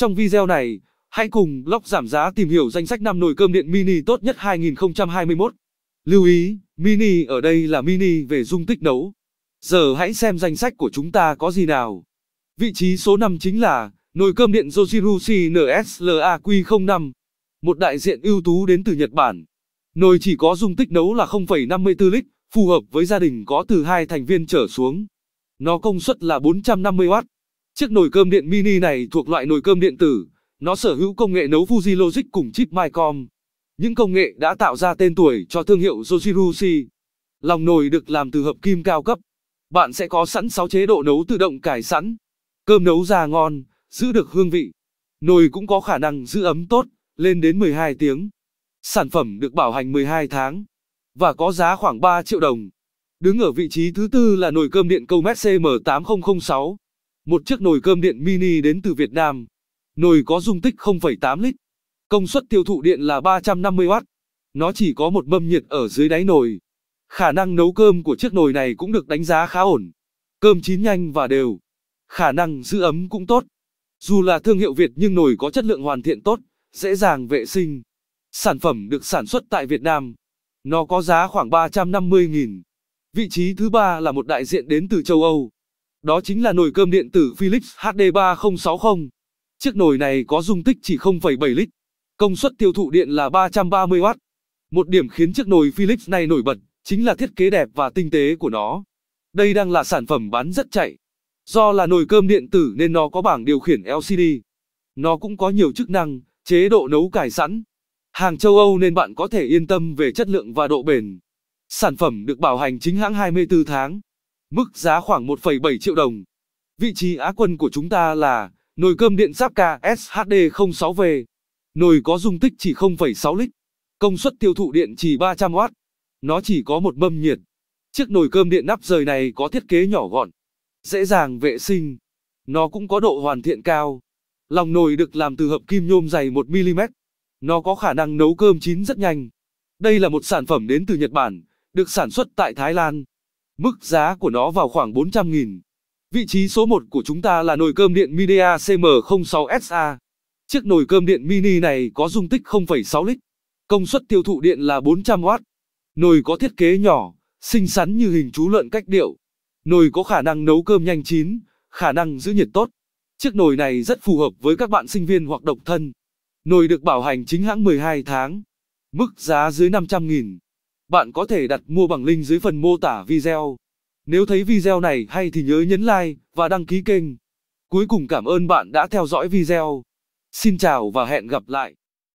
Trong video này, hãy cùng Block giảm giá tìm hiểu danh sách 5 nồi cơm điện mini tốt nhất 2021. Lưu ý, mini ở đây là mini về dung tích nấu. Giờ hãy xem danh sách của chúng ta có gì nào. Vị trí số 5 chính là nồi cơm điện Yoshirushi NSLAQ05, một đại diện ưu tú đến từ Nhật Bản. Nồi chỉ có dung tích nấu là 0,54 lít, phù hợp với gia đình có từ 2 thành viên trở xuống. Nó công suất là 450W. Chiếc nồi cơm điện mini này thuộc loại nồi cơm điện tử, nó sở hữu công nghệ nấu Fuji Logic cùng chip Micom. Những công nghệ đã tạo ra tên tuổi cho thương hiệu Jojirushi. Lòng nồi được làm từ hợp kim cao cấp. Bạn sẽ có sẵn 6 chế độ nấu tự động cài sẵn. Cơm nấu ra ngon, giữ được hương vị. Nồi cũng có khả năng giữ ấm tốt, lên đến 12 tiếng. Sản phẩm được bảo hành 12 tháng và có giá khoảng 3 triệu đồng. Đứng ở vị trí thứ tư là nồi cơm điện Comet CM8006. Một chiếc nồi cơm điện mini đến từ Việt Nam. Nồi có dung tích 0,8 lít. Công suất tiêu thụ điện là 350W. Nó chỉ có một mâm nhiệt ở dưới đáy nồi. Khả năng nấu cơm của chiếc nồi này cũng được đánh giá khá ổn. Cơm chín nhanh và đều. Khả năng giữ ấm cũng tốt. Dù là thương hiệu Việt nhưng nồi có chất lượng hoàn thiện tốt, dễ dàng vệ sinh. Sản phẩm được sản xuất tại Việt Nam. Nó có giá khoảng 350.000. Vị trí thứ ba là một đại diện đến từ châu Âu. Đó chính là nồi cơm điện tử Philips HD3060. Chiếc nồi này có dung tích chỉ 0,7 lít, công suất tiêu thụ điện là 330W. Một điểm khiến chiếc nồi Philips này nổi bật chính là thiết kế đẹp và tinh tế của nó. Đây đang là sản phẩm bán rất chạy. Do là nồi cơm điện tử nên nó có bảng điều khiển LCD. Nó cũng có nhiều chức năng, chế độ nấu cải sẵn. Hàng châu Âu nên bạn có thể yên tâm về chất lượng và độ bền. Sản phẩm được bảo hành chính hãng 24 tháng mức giá khoảng 1,7 triệu đồng. Vị trí á quân của chúng ta là nồi cơm điện Zapka SHD06V. Nồi có dung tích chỉ 0,6 lít, công suất tiêu thụ điện chỉ 300W. Nó chỉ có một mâm nhiệt. Chiếc nồi cơm điện nắp rời này có thiết kế nhỏ gọn, dễ dàng vệ sinh. Nó cũng có độ hoàn thiện cao. Lòng nồi được làm từ hợp kim nhôm dày 1mm. Nó có khả năng nấu cơm chín rất nhanh. Đây là một sản phẩm đến từ Nhật Bản, được sản xuất tại Thái Lan. Mức giá của nó vào khoảng 400.000. Vị trí số 1 của chúng ta là nồi cơm điện Media CM06SA. Chiếc nồi cơm điện mini này có dung tích 0,6 lít. Công suất tiêu thụ điện là 400W. Nồi có thiết kế nhỏ, xinh xắn như hình chú lợn cách điệu. Nồi có khả năng nấu cơm nhanh chín, khả năng giữ nhiệt tốt. Chiếc nồi này rất phù hợp với các bạn sinh viên hoặc độc thân. Nồi được bảo hành chính hãng 12 tháng. Mức giá dưới 500.000. Bạn có thể đặt mua bằng link dưới phần mô tả video. Nếu thấy video này hay thì nhớ nhấn like và đăng ký kênh. Cuối cùng cảm ơn bạn đã theo dõi video. Xin chào và hẹn gặp lại.